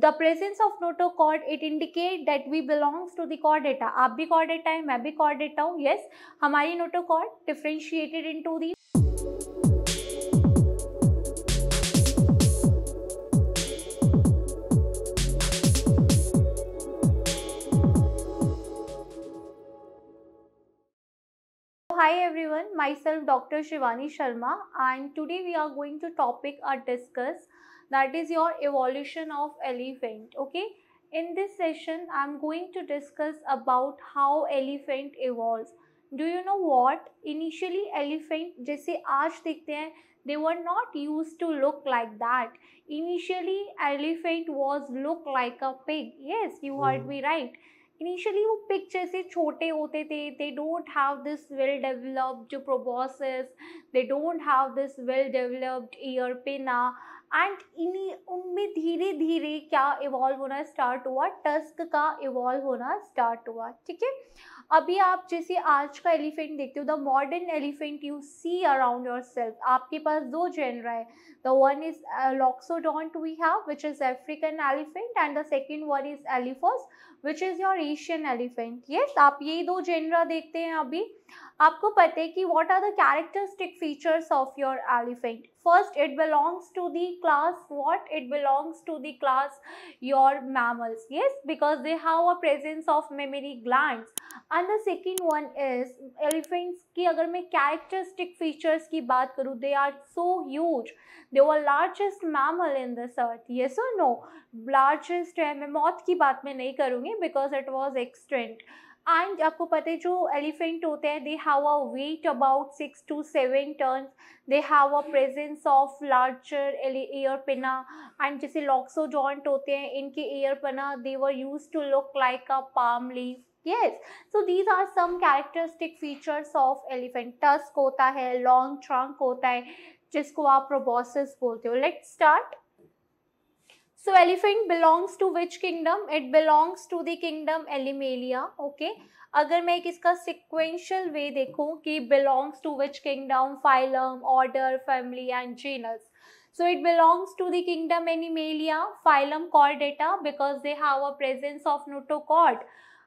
The presence of notochord it indicate that we belongs to the chordata आप भी डेटा है मैं भी डेटा हूँ येस yes, हमारी notochord differentiated into the hi everyone myself dr shivani sharma and today we are going to topic or discuss that is your evolution of elephant okay in this session i'm going to discuss about how elephant evolves do you know what initially elephant जैसे आज देखते हैं they were not used to look like that initially elephant was look like a pig yes you heard hmm. me right initially वो pig जैसे छोटे होते थे they don't have this well developed जो proboscis they don't have this well developed ear pinna and इन्हीं उनमें धीरे धीरे क्या इवॉल्व होना स्टार्ट हुआ टस्क का इवॉल्व होना स्टार्ट हुआ ठीक है अभी आप जैसे आज का एलिफेंट देखते हो the modern elephant you see around yourself आपके पास दो जेनरा है The one is a uh, loxodont we have which is African elephant and the second one is elephos which is your Asian elephant. Yes, आप ये दो genera देखते हैं अभी आपको पता है कि what are the characteristic features of your elephant. First, it belongs to the class what? It belongs to the class your mammals. Yes, because they have a presence of mammary glands. And the second one is elephants की अगर मैं characteristic features की बात करूँ they are so huge. They were largest mammal in this earth ये so no largest है मैं मौत की बात में नहीं करूँगी because it was extant and आपको पता है जो एलिफेंट होते हैं they have a weight about six to seven tons they have a presence of larger ear pinna and जैसे लॉक्सो जॉइंट होते हैं इनके ear pinna they were use to look like a palm leave yes so these are some characteristic features of elephant tusk होता है long trunk होता है जिसको आप प्रोबोसिस बोलते हो let start so elephant belongs to which kingdom it belongs to the kingdom elimelia अगर मैं एक इसका सिक्वेंशियल वे देखूं कि belongs to which kingdom phylum order family and genus so it belongs to the kingdom animalia phylum chordata because they have a presence of notochord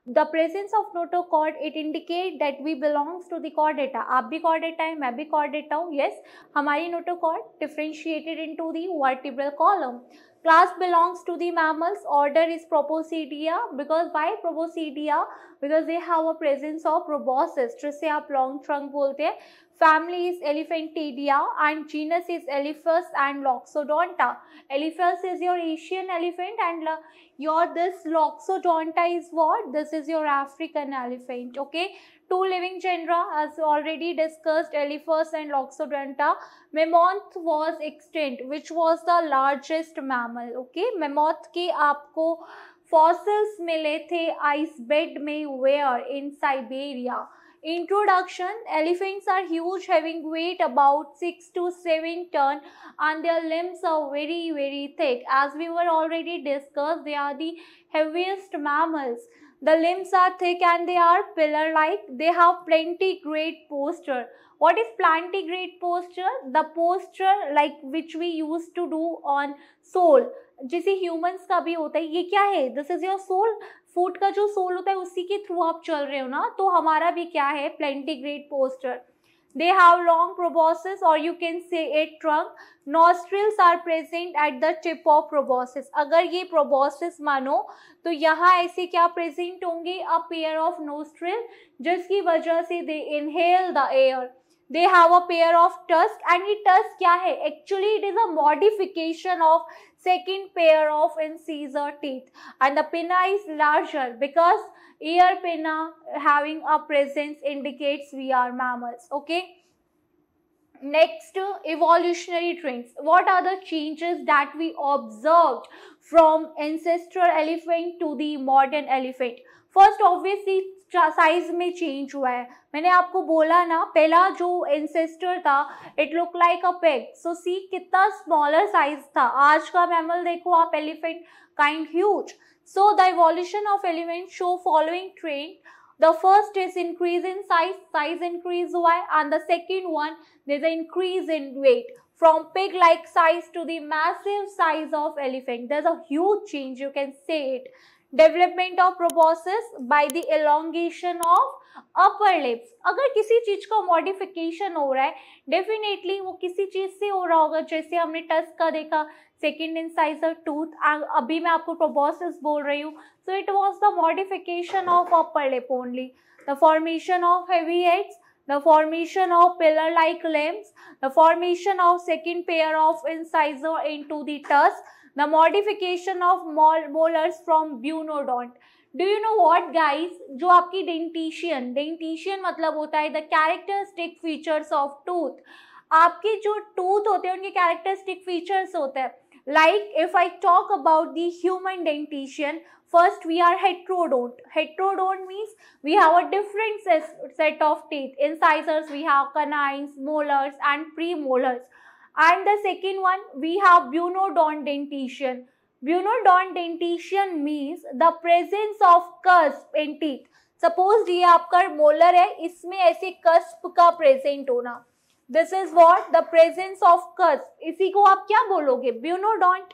the presence of notochord it indicate that we belongs to the chordata आप भी Chordata है मैं भी Chordata हूँ Yes, हमारी notochord differentiated into the vertebral column class belongs to the mammals order is proboscidea because why proboscidea because they have a presence of proboscis जिसे आप long trunk बोलते हैं Family is Elephantidia and genus is Elephas and Loxodonta. Elephas is your Asian elephant and uh, your this Loxodonta is what? This is your African elephant. Okay. Two living genera as already discussed Elephas and Loxodonta. Mammoth was extinct which was the largest mammal. Okay. Mammoth के apko fossils मिले the ice bed mein where in Siberia. Introduction Elephants are huge having weight about 6 to 7 ton and their limbs are very very thick. As we were already discussed they are the heaviest mammals. The limbs are thick and they are pillar like. They have plenty great posture. What is plantigrade posture? The posture like which we used to do on sole. जिसे humans का भी होता है ये क्या है this is your sole foot का जो सोल होता है उसी के थ्रू आप चल रहे हो ना तो हमारा भी क्या है plantigrade posture they have long proboscis और you can say at trunk nostrils are present at the tip of proboscis अगर ये प्रोबोसिस मानो तो यहाँ ऐसे क्या प्रेजेंट होंगे अ पेयर ऑफ नोस्ट्रिल जिसकी वजह से they inhale the air they have a pair of tusk and ये tusk क्या है actually it is a modification of second pair of incisor teeth and the pinna is larger because ear pinna having a presence indicates we are mammals okay next evolutionary trends what are the changes that we observed from ancestral elephant to the modern elephant first obviously size में change हुआ है मैंने आपको बोला ना पहला जो ancestor था it look like a pig so see कितना स्मॉलर साइज था आज का मैमल देखो आप elephant kind huge so the evolution of elephant show following trend the first is increase in size size increase y and the second one there's an increase in weight from pig like size to the massive size of elephant there's a huge change you can say it development of proboscis by the elongation of upper lips अगर किसी चीज का modification हो रहा है definitely वो किसी चीज से हो रहा होगा जैसे हमने टस्ट का देखा सेकेंड इंसाइजर टूथ अभी मैं आपको प्रोबोसिस बोल रही हूँ so it was the modification of upper lip only the formation of heavy heads the formation of pillar like limbs the formation of second pair of incisor into the tusk the modification of molars from bunodont do you know what guys जो आपकी dentition dentition मतलब होता है the characteristic features of tooth आपके जो tooth होते हैं उनके कैरेक्टरिस्टिक फीचर्स होते हैं like if I talk about the human dentition first we are heterodont heterodont means we have a different set of teeth incisors we have canines molars and premolars and the second one we have bunodont dentition. Bunodont dentition means the presence of cusp and teeth. Suppose ये आपका molar है इसमें ऐसे cusp का present होना this is what the presence of cusp इसी को आप क्या बोलोगे bunodont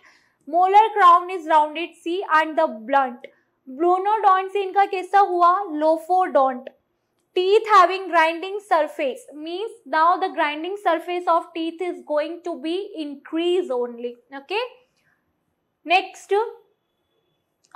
molar crown is rounded see and the blunt bunodont से इनका कैसा हुआ लोफोडॉन्ट teeth having grinding surface means now the grinding surface of teeth is going to be increase only okay next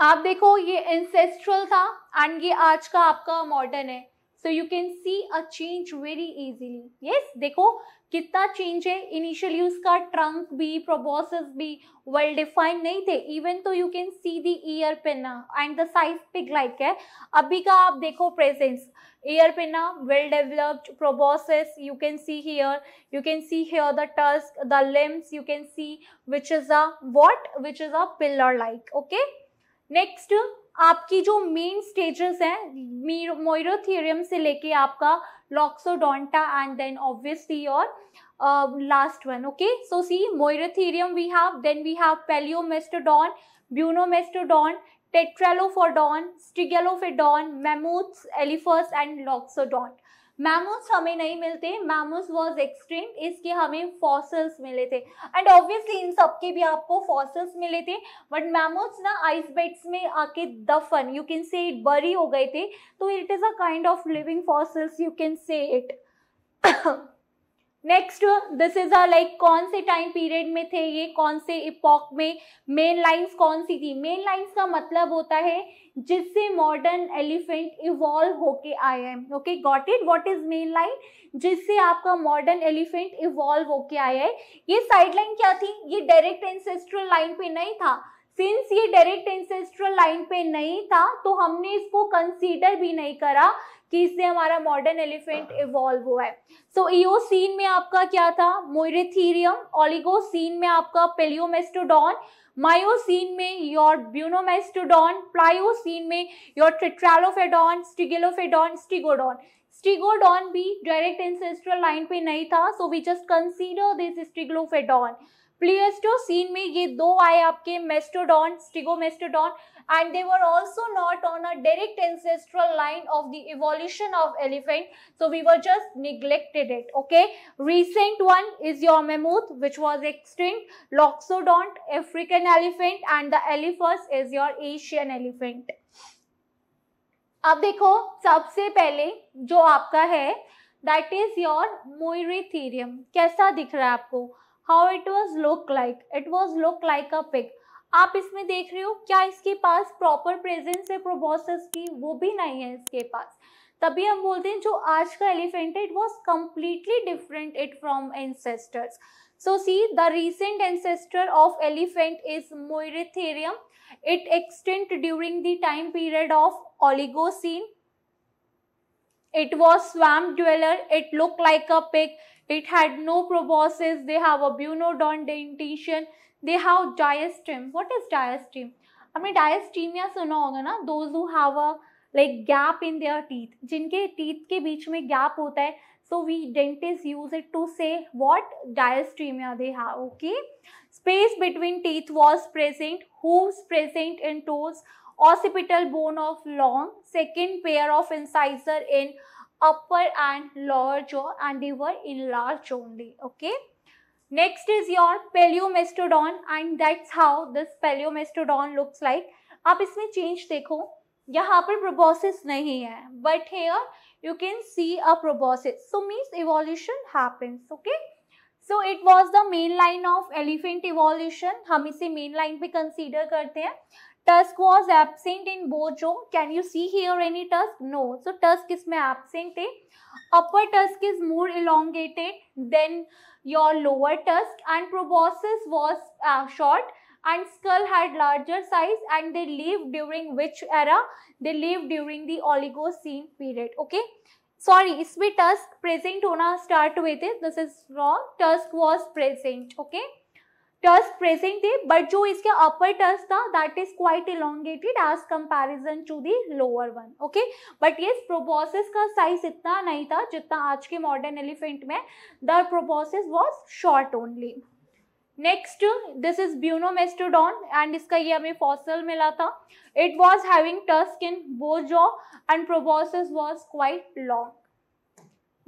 आप देखो ये एंसेस्ट्रल था एंड ये आज का आपका मॉडर्न है so you can see a change very easily yes देखो कितना चेंज है इनिशियल उसका ट्रंक भी प्रोबोसिस भी वेल डिफाइंड नहीं थे इवन तो you can see the ear pinna and the size pig like है अभी का आप देखो presence ear pinna well developed proboscis you can see here you can see here the tusk the limbs you can see which is a what which is a pillar like okay next आपकी जो main stages हैं मोइरो से लेके आपका loxodonta and then obviously और last one okay सो सी मोइरो we have then we have palaeomastodon bunomastodon tetralophodon stegolophodon mammoths, elephas and loxodon mammoths हमें नहीं मिलते मैमोस वॉज एक्सट्रीम इसके हमें फॉसल्स मिले थे एंड ऑब्वियसली इन सब के भी आपको फॉसल्स मिले थे बट मैमोस ना आइस बेड्स में आके दफन यू कैन से इट बरी हो गए थे तो it is a kind of living fossils you can say it next this is a like कौन से टाइम पीरियड में थे ये कौन से इपॉक में मेन लाइंस कौन सी थी मेन लाइंस का मतलब होता है जिससे मॉडर्न एलिफेंट इवॉल्व होके आए हैं okay got it what is main line जिससे आपका मॉडर्न एलिफेंट इवॉल्व होके आया है ये साइड लाइन क्या थी ये डायरेक्ट एंसेस्ट्रल लाइन पे नहीं था सिंस ये डायरेक्ट एंसेस्ट्रल लाइन पे नहीं था तो हमने इसको कंसीडर भी नहीं करा कि इससे हमारा मॉडर्न एलिफेंट इवॉल्व हुआ है सो so, ईओसीन में आपका क्या था मोइरेथीरियम ओलिगोसीन में आपका पेलियोमेस्टोडॉन मायोसीन में योर ब्यूनोमेस्टोडॉन प्लायोसीन में your tetralophodon stegolophodon stegodon stegodon भी डायरेक्ट इंसेस्ट्रल लाइन पे नहीं था so we just consider this stegolophodon pleistocene में ये दो आए आपके मेस्टोडॉन स्टिगोमेस्टोडॉन and they were also not on a direct ancestral line of the evolution of elephant. So we were just neglected it. Okay. Recent one is your mammoth which was extinct, loxodont, African elephant and the elephas is your Asian elephant. अब देखो सबसे पहले जो आपका है that is your मोइरेथीरियम कैसा दिख रहा है आपको how it was look like it look like a pig आप इसमें देख रहे हो क्या इसके पास प्रॉपर प्रेजेंस है प्रोबोसिस की वो भी नहीं है इसके पास तभी हम बोलते हैं जो आज का एलिफेंट है it was completely different it from ancestors so see the recent ancestor of elephant is moeritherium it extant during the time period of oligocene it was swamp dweller it looked like a pig It had no proboscis. They have a bunodont dentition. They have diastem. What is diastema? I mean, सुना होगा ना those who have a like gap in their teeth जिनके teeth के बीच में gap hota hai. so we dentists use it to say what diastemia they have okay space between teeth was present hooves present in toes occipital bone of long second pair of incisor in upper and lower jaw and they were enlarged only okay next is your paleomastodon and that's how this paleomastodon looks like आप इसमें change देखो यहाँ पर proboscis नहीं है but here you can see a proboscis so means evolution happens okay so it was the main line of elephant evolution हम इसे main line पे कंसीडर करते हैं tusk was absent in bojo can you see here any tusk no so tusk is इसमें absent hai upper tusk is more elongated than your lower tusk and proboscis was uh, short and skull had larger size and they lived during which era they lived during the oligocene period okay sorry इसमें tusk present होना start हुए थे this is wrong tusk was present okay tusks present थे but जो इसके upper टर्स था that is quite elongated as comparison to the lower one okay but ये प्रोबोसिस का साइज इतना नहीं था जितना आज के मॉडर्न एलिफेंट में the proboscis was short only next this is Bunomastodon and इसका ये हमें फॉसल मिला था it was having tusk in both jaw and proboscis was quite long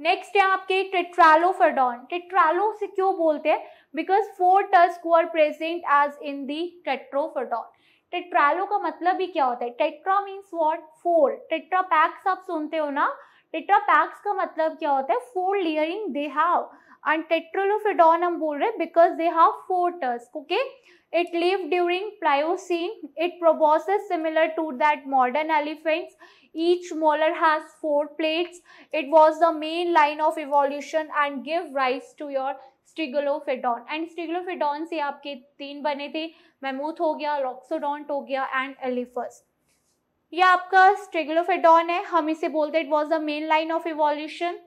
next है आपके टेट्रालोफेडॉन टेट्रालो से क्यों बोलते हैं because four tusk are present as in the Tetralophodon tetralo का मतलब ही क्या होता है tetra means what four tetra packs आप सुनते हो ना टेट्रा पैक्स का मतलब क्या होता है four layering they have and Tetralophodon हम बोल रहे हैं because they have four tusk okay it live during Pliocene it proboscis similar to that modern elephants each molar has four plates it was the main line of evolution and give rise to your Stegolophodon and Stegolophodon से आपके तीन बने थे मेमूथ हो गया लॉक्सोडॉन्ट हो गया and elaphus ये आपका स्टिगलोफिडॉन है हम इसे बोलते it was the main line of evolution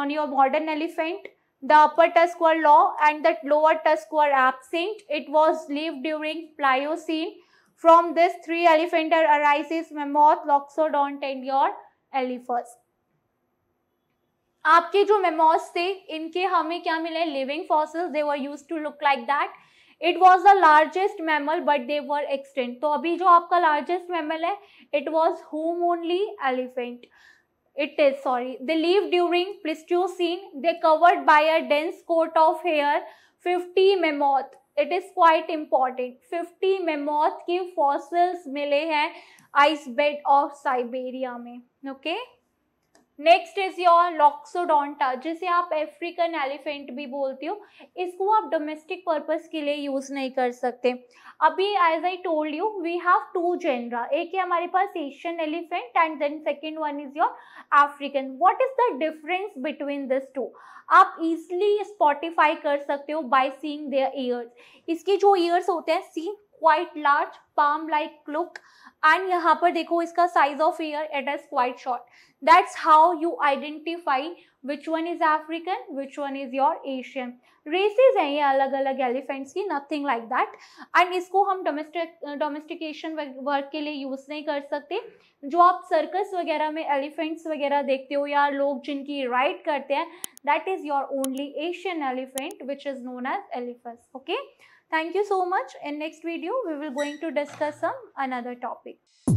on your modern elephant the upper tusk were long and the lower tusks were absent. It was lived during Pliocene. From this, three elephant arises mammoth, loxodont and your elephants. आपके जो memos थे इनके हमें क्या मिले living fossils they were use to look like that it was the largest mammal but they were extant तो अभी जो आपका लार्जेस्ट मैमल है it was home only elephant it is sorry they leave during pleistocene they covered by a dense coat of hair 50 mammoth It is quite important. 50 mammoth के fossils मिले हैं ice bed of siberia में okay? Next is your Loxodonta जिसे आप African elephant भी बोलती हो इसको आप डोमेस्टिक पर्पस के लिए यूज़ नहीं कर सकते अभी as I told you we have two genera एक है हमारे पास Asian elephant and then second one is your African what is the difference between this two आप इजली स्पॉटिफाई कर सकते हो बाई सींग देयर ईयर्स इसके जो ईयर्स होते हैं see quite large palm like look and यहाँ पर देखो इसका size of ear it is quite short that's how you identify which one is African which one is your Asian races हैं ये अलग अलग एलिफेंट्स की नथिंग लाइक दैट एंड इसको हम डोमेस्टिक डोमेस्टिकेशन वर्क के लिए यूज़ नहीं कर सकते जो आप सर्कस वगैरह में एलिफेंट्स वगैरह देखते हो या लोग जिनकी राइड करते हैं that is your only Asian elephant which is known as elephant okay Thank you so much. In next video, we will going to discuss some another topic.